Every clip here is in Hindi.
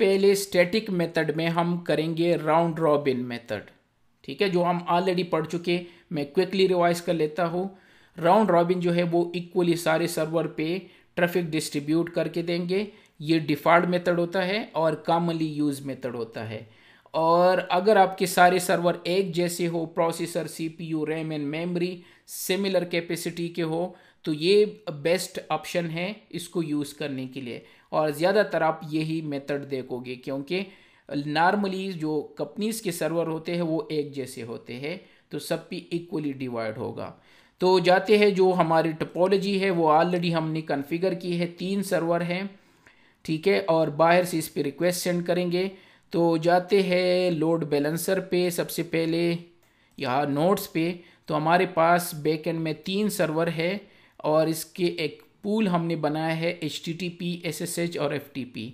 पहले स्टैटिक मेथड में हम करेंगे राउंड रॉबिन मेथड ठीक है जो हम ऑलरेडी पढ़ चुके मैं क्विकली रिवाइज कर लेता हूँ राउंड रॉबिन जो है वो इक्वली सारे सर्वर पे ट्रैफिक डिस्ट्रीब्यूट करके देंगे ये डिफॉल्ट मेथड होता है और कॉमनली यूज मेथड होता है और अगर आपके सारे सर्वर एक जैसे हो processor CPU RAM and memory similar capacity के हो तो ये बेस्ट ऑप्शन है इसको यूज़ करने के लिए और ज़्यादातर आप यही मेथड देखोगे क्योंकि नॉर्मली जो कंपनीज़ के सर्वर होते हैं वो एक जैसे होते हैं तो सब भी इक्वली डिवाइड होगा तो जाते हैं जो हमारी टोपोलॉजी है वो ऑलरेडी हमने कॉन्फ़िगर की है तीन सर्वर हैं ठीक है और बाहर से इस पर रिक्वेस्ट सेंड करेंगे तो जाते हैं लोड बैलेंसर पे सबसे पहले यहाँ नोट्स पे तो हमारे पास बैकेंड में तीन सर्वर है और इसके एक पूल हमने बनाया है H T T P S S H और एफ टी पी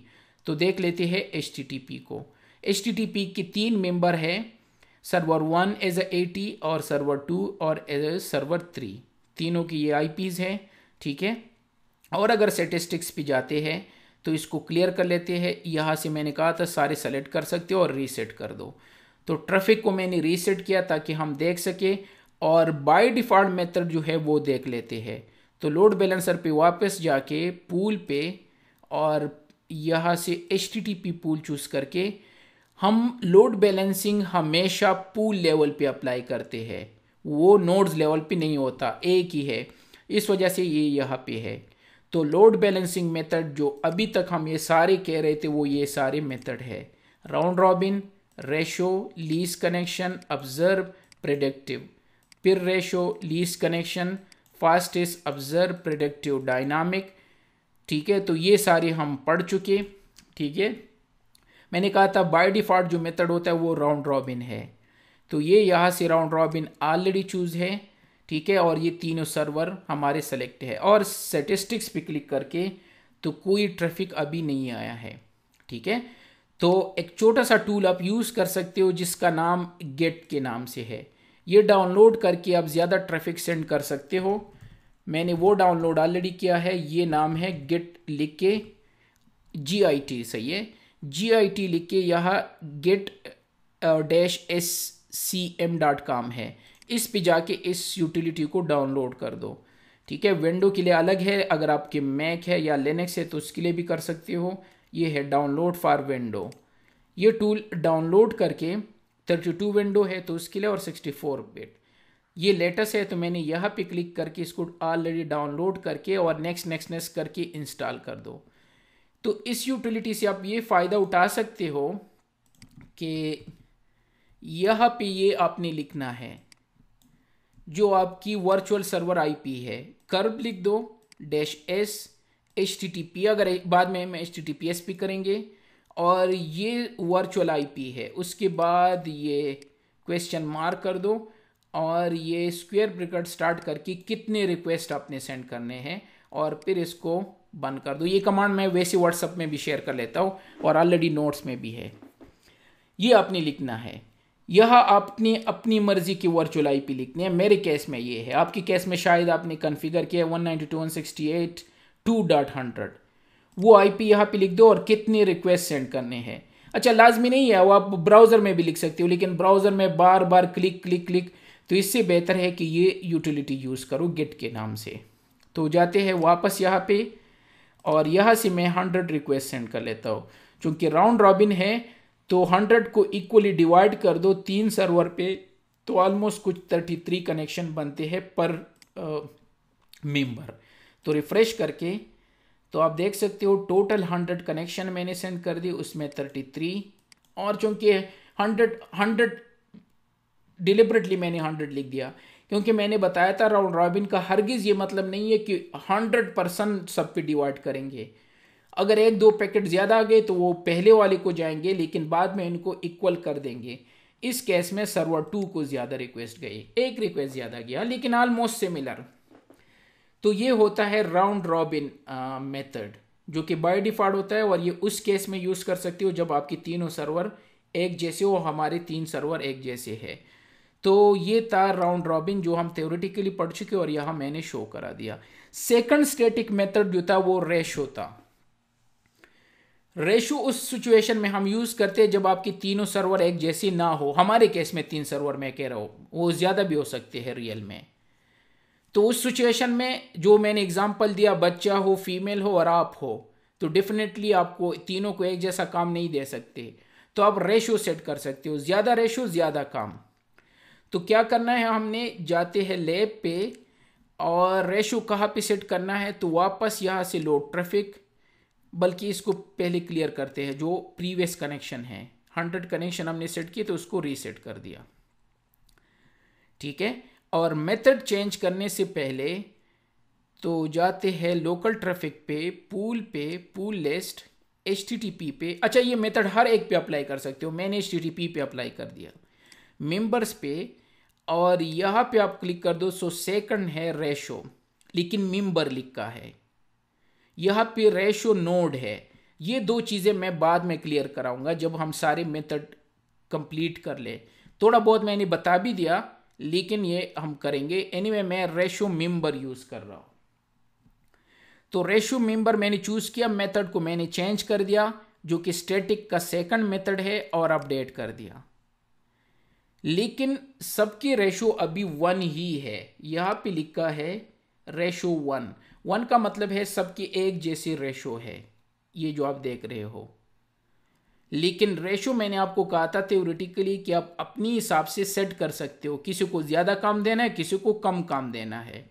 तो देख लेते हैं एच टी टी पी को एच टी टी पी के तीन मेंबर है server one as a T और सर्वर टू और एज ए सर्वर थ्री तीनों की ये आई पीज हैं ठीक है और अगर स्टेटिस्टिक्स पे जाते हैं तो इसको क्लियर कर लेते हैं यहाँ से मैंने कहा था सारे सेलेक्ट कर सकते हो और रीसेट कर दो तो ट्रैफिक को मैंने रीसेट किया ताकि हम देख सके और बाय डिफ़ॉल्ट मेथड जो है वो देख लेते हैं तो लोड बैलेंसर पे वापस जाके पूल पे और यहाँ से एच पूल चूज़ करके हम लोड बैलेंसिंग हमेशा पूल लेवल पे अप्लाई करते हैं वो नोड्स लेवल पे नहीं होता एक ही है इस वजह से ये यहाँ पे है तो लोड बैलेंसिंग मेथड जो अभी तक हम ये सारे कह रहे थे वो ये सारे मेथड है round robin ratio least connection observe predictive फिर ratio least connection first is observe productive dynamic ठीक है तो ये सारे हम पढ़ चुके ठीक है मैंने कहा था बाय डिफ़ॉल्ट जो मेथड होता है वो राउंड रॉबिन है तो ये यहाँ से राउंड रॉबिन ऑलरेडी चूज़ है ठीक है और ये तीनों सर्वर हमारे सेलेक्ट है और स्टेटिस्टिक्स पे क्लिक करके तो कोई ट्रैफिक अभी नहीं आया है ठीक है तो एक छोटा सा टूल आप यूज़ कर सकते हो जिसका नाम गेट के नाम से है ये डाउनलोड करके आप ज़्यादा ट्रैफिक सेंड कर सकते हो मैंने वो डाउनलोड ऑलरेडी किया है ये नाम है गेट लिख के जी आई टी सही है जी आई टी लिख के यह get dash S C M dot com है इस पे जाके इस यूटिलिटी को डाउनलोड कर दो ठीक है विंडो के लिए अलग है अगर आपके मैक है या लिनक्स है तो उसके लिए भी कर सकते हो ये है डाउनलोड फॉर विंडो ये टूल डाउनलोड करके थर्टी टू विंडो है तो उसके लिए और सिक्सटी फोर बिट ये लेटेस्ट है तो मैंने यहाँ पे क्लिक करके इसको ऑलरेडी डाउनलोड करके और नेक्स्ट नेक्स्ट नेक्स्ट करके इंस्टॉल कर दो तो इस यूटिलिटी से आप ये फ़ायदा उठा सकते हो कि यहाँ पे ये आपने लिखना है जो आपकी वर्चुअल सर्वर आईपी है कर्ब लिख दो डैश एस एच अगर बाद में हम H T T P S भी करेंगे और ये वर्चुअल आईपी है उसके बाद ये क्वेश्चन मार्क कर दो और ये स्क्वायर ब्रिकेट स्टार्ट करके कितने रिक्वेस्ट आपने सेंड करने हैं और फिर इसको बंद कर दो ये कमांड मैं वैसे व्हाट्सअप में भी शेयर कर लेता हूँ और ऑलरेडी नोट्स में भी है ये आपने लिखना है यह आपने अपनी मर्जी की वर्चुअल आईपी लिखनी है मेरे केस में ये है आपके केस में शायद आपने कन्फिगर किया one ninety two one sixty eight two dot hundred वो आईपी यहाँ पे लिख दो और कितने रिक्वेस्ट सेंड करने हैं अच्छा लाजमी नहीं है वो आप ब्राउज़र में भी लिख सकते हो लेकिन ब्राउज़र में बार बार क्लिक क्लिक क्लिक तो इससे बेहतर है कि ये यूटिलिटी यूज़ करो गेट के नाम से तो जाते हैं वापस यहाँ पे और यहाँ से मैं हंड्रेड रिक्वेस्ट सेंड कर लेता हूँ चूँकि राउंड रॉबिन है तो हंड्रेड को इक्वली डिवाइड कर दो तीन सर्वर पे तो ऑलमोस्ट कुछ थर्टी थ्री कनेक्शन बनते हैं पर मेंबर तो रिफ़्रेश करके तो आप देख सकते हो टोटल हंड्रेड कनेक्शन मैंने सेंड कर दी उसमें थर्टी थ्री और चूंकि हंड्रेड हंड्रेड डिलिबरेटली मैंने हंड्रेड लिख दिया क्योंकि मैंने बताया था राउंड रॉबिन का हरगिज़ ये मतलब नहीं है कि हंड्रेड परसेंट सब पे डिवाइड करेंगे अगर एक दो पैकेट ज़्यादा आ गए तो वो पहले वाले को जाएंगे लेकिन बाद में इनको इक्वल कर देंगे इस केस में सर्वर टू को ज़्यादा रिक्वेस्ट गई एक रिक्वेस्ट ज़्यादा गया लेकिन ऑलमोस्ट सिमिलर तो ये होता है राउंड रॉबिन मेथड जो कि बाय डिफॉल्ट होता है और ये उस केस में यूज़ कर सकती हो जब आपकी तीनों सर्वर एक जैसे हो हमारे तीन सर्वर एक जैसे है तो ये था राउंड रॉबिन जो हम थ्योरेटिकली पढ़ चुके और यहाँ मैंने शो करा दिया सेकंड स्टेटिक मेथड जो था वो रेशो था रेशो उस सिचुएशन में हम यूज़ करते हैं जब आपकी तीनों सर्वर एक जैसी ना हो हमारे केस में तीन सर्वर मैं कह रहा हूँ वो ज़्यादा भी हो सकते हैं रियल में तो उस सिचुएशन में जो मैंने एग्जाम्पल दिया बच्चा हो फीमेल हो और आप हो तो डेफिनेटली आपको तीनों को एक जैसा काम नहीं दे सकते तो आप रेशो सेट कर सकते हो ज़्यादा रेशो ज़्यादा काम तो क्या करना है हमने जाते हैं लेब पे और रेशो कहाँ पे सेट करना है तो वापस यहाँ से लोड ट्रैफिक बल्कि इसको पहले क्लियर करते हैं जो प्रीवियस कनेक्शन है हंड्रेड कनेक्शन हमने सेट किए तो उसको रीसेट कर दिया ठीक है और मेथड चेंज करने से पहले तो जाते हैं लोकल ट्रैफिक पे पूल पे पूल लिस्ट एच पे अच्छा ये मेथड हर एक पे अप्लाई कर सकते हो मैंने एच पे अप्लाई कर दिया मेंबर्स पे और यहाँ पे आप क्लिक कर दो सो सेकंड है रेशो लेकिन मेंबर लिखा है यहाँ पे रेशो नोड है ये दो चीज़ें मैं बाद में क्लियर कराऊंगा जब हम सारे मेथड कंप्लीट कर ले थोड़ा बहुत मैंने बता भी दिया लेकिन ये हम करेंगे एनीवे anyway, मैं रेशो मेंबर यूज़ कर रहा हूं तो रेशो मेंबर मैंने चूज़ किया मेथड को मैंने चेंज कर दिया जो कि स्टैटिक का सेकंड मेथड है और अपडेट कर दिया लेकिन सबकी रेशो अभी वन ही है यहां पे लिखा है रेशो वन वन का मतलब है सबकी एक जैसी रेशो है ये जो आप देख रहे हो लेकिन रेशो मैंने आपको कहा था थ्योरेटिकली कि आप अपनी हिसाब से सेट कर सकते हो किसी को ज़्यादा काम देना है किसी को कम काम देना है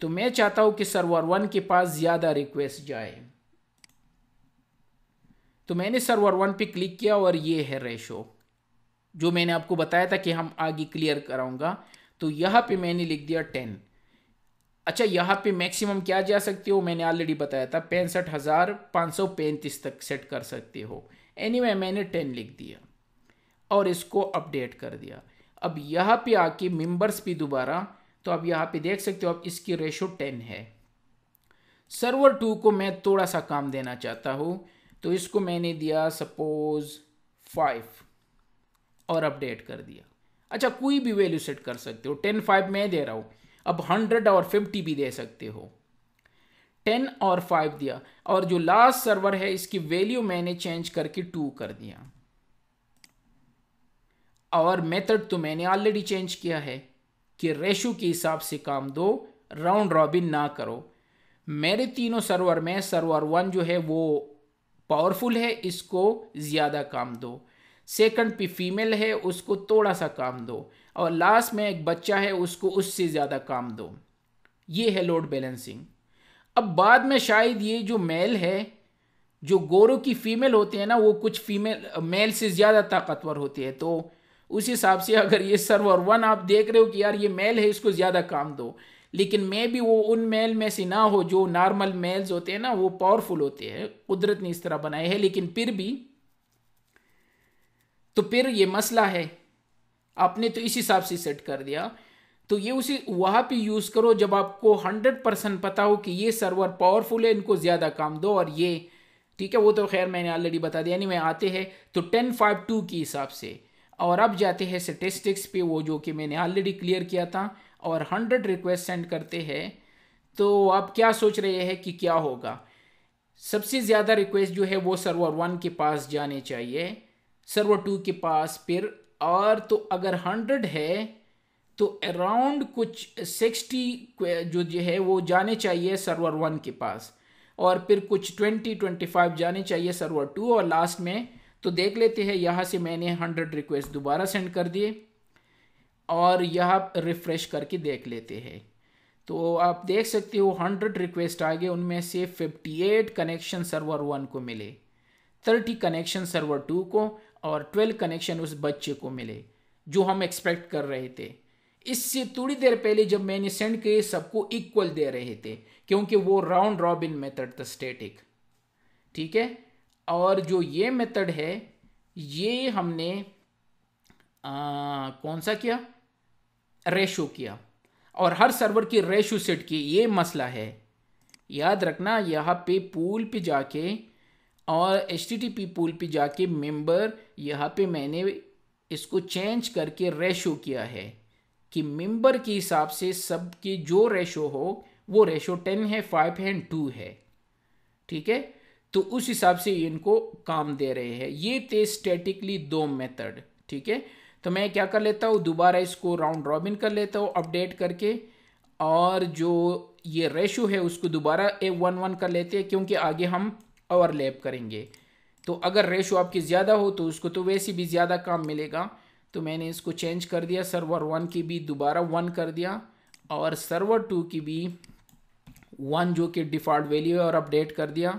तो मैं चाहता हूँ कि सर्वर वन के पास ज़्यादा रिक्वेस्ट जाए तो मैंने सर्वर वन पे क्लिक किया और ये है रेशो जो मैंने आपको बताया था कि हम आगे क्लियर कराऊंगा तो यहाँ पे मैंने लिख दिया टेन अच्छा यहाँ पे मैक्सिमम क्या जा सकते हो मैंने ऑलरेडी बताया था पैंसठ हज़ार पाँच सौ पैंतीस तक सेट कर सकते हो एनी anyway, मैंने टेन लिख दिया और इसको अपडेट कर दिया अब यहाँ पे आके मेंबर्स भी दोबारा तो आप यहाँ पे देख सकते हो अब इसकी रेशो टेन है सर्वर टू को मैं थोड़ा सा काम देना चाहता हूँ तो इसको मैंने दिया सपोज फाइव और अपडेट कर दिया अच्छा कोई भी वैल्यू सेट कर सकते हो टेन फाइव मैं दे रहा हूँ अब हंड्रेड और फिफ्टी भी दे सकते हो टेन और फाइव दिया और जो लास्ट सर्वर है इसकी वैल्यू मैंने चेंज करके टू कर दिया और मेथड तो मैंने ऑलरेडी चेंज किया है कि रेशो के हिसाब से काम दो राउंड रॉबिन ना करो मेरे तीनों सर्वर में सर्वर वन जो है वो पावरफुल है इसको ज़्यादा काम दो सेकंड पे फीमेल है उसको थोड़ा सा काम दो और लास्ट में एक बच्चा है उसको उससे ज़्यादा काम दो ये है लोड बैलेंसिंग अब बाद में शायद ये जो मेल है जो गोरों की फीमेल होते हैं ना वो कुछ फीमेल मेल से ज़्यादा ताकतवर होती है तो उस हिसाब से अगर ये सर्वर वन आप देख रहे हो कि यार ये मेल है इसको ज़्यादा काम दो लेकिन मे भी वो उन मेल में से ना हो जो नॉर्मल मेल्स होते हैं ना वो पावरफुल होते हैं कुदरत ने इस तरह बनाए हैं लेकिन फिर भी तो फिर ये मसला है आपने तो इस हिसाब से सेट कर दिया तो ये उसी वहाँ पे यूज़ करो जब आपको हंड्रेड परसेंट पता हो कि ये सर्वर पावरफुल है इनको ज़्यादा काम दो और ये ठीक है वो तो खैर मैंने ऑलरेडी बता दिया यानी मैं आते हैं तो टेन फाइव टू के हिसाब से और अब जाते हैं स्टेटिस्टिक्स पे वो जो कि मैंने ऑलरेडी क्लियर किया था और हंड्रेड रिक्वेस्ट सेंड करते हैं तो आप क्या सोच रहे हैं कि क्या होगा सबसे ज़्यादा रिक्वेस्ट जो है वो सर्वर वन के पास जाने चाहिए सर्वर टू के पास फिर और तो अगर हंड्रेड है तो अराउंड कुछ सिक्सटी जो जो है वो जाने चाहिए सर्वर वन के पास और फिर कुछ ट्वेंटी ट्वेंटी फाइव जाने चाहिए सर्वर टू और लास्ट में तो देख लेते हैं यहाँ से मैंने हंड्रेड रिक्वेस्ट दोबारा सेंड कर दिए और यह रिफ़्रेश करके देख लेते हैं तो आप देख सकते हो हंड्रेड रिक्वेस्ट आ गए उनमें से fifty eight connection server one को मिले थर्टी कनेक्शन सर्वर टू को और ट्वेल्व कनेक्शन उस बच्चे को मिले जो हम एक्सपेक्ट कर रहे थे इससे थोड़ी देर पहले जब मैंने सेंड किए सबको इक्वल दे रहे थे क्योंकि वो राउंड रॉबिन मेथड था स्टेटिक ठीक है और जो ये मेथड है ये हमने आ, कौन सा किया रेशो किया और हर सर्वर की रेशो सेट की ये मसला है याद रखना यहाँ पे पूल पे जाके और एच टी पूल पे जाके मेंबर यहाँ पे मैंने इसको चेंज करके रेशो किया है कि मेंबर के हिसाब से सबके जो रेशो हो वो रेशो टेन है फाइव है एंड टू है ठीक है तो उस हिसाब से इनको काम दे रहे हैं ये थे स्टैटिकली दो मेथड ठीक है तो मैं क्या कर लेता हूँ दोबारा इसको राउंड रॉबिन कर लेता हूँ अपडेट करके और जो ये रेशो है उसको दोबारा ए वन वन कर लेते हैं क्योंकि आगे हम ओवरलैप करेंगे तो अगर रेशो आपकी ज़्यादा हो तो उसको तो वैसे भी ज़्यादा काम मिलेगा तो मैंने इसको चेंज कर दिया सर्वर वन की भी दोबारा वन कर दिया और सर्वर टू की भी वन जो कि डिफ़ॉल्ट वैल्यू है और अपडेट कर दिया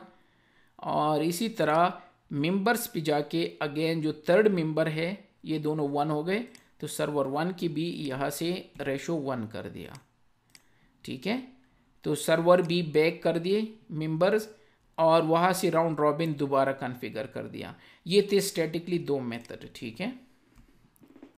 और इसी तरह मेंबर्स पे जाके अगेन जो थर्ड मेंबर है ये दोनों वन हो गए तो सर्वर वन की भी यहाँ से रेशो वन कर दिया ठीक है तो सर्वर भी बैक कर दिए मेंबर्स और वहाँ से राउंड रॉबिन दोबारा कॉन्फ़िगर कर दिया ये थे स्टैटिकली दो मेथड ठीक है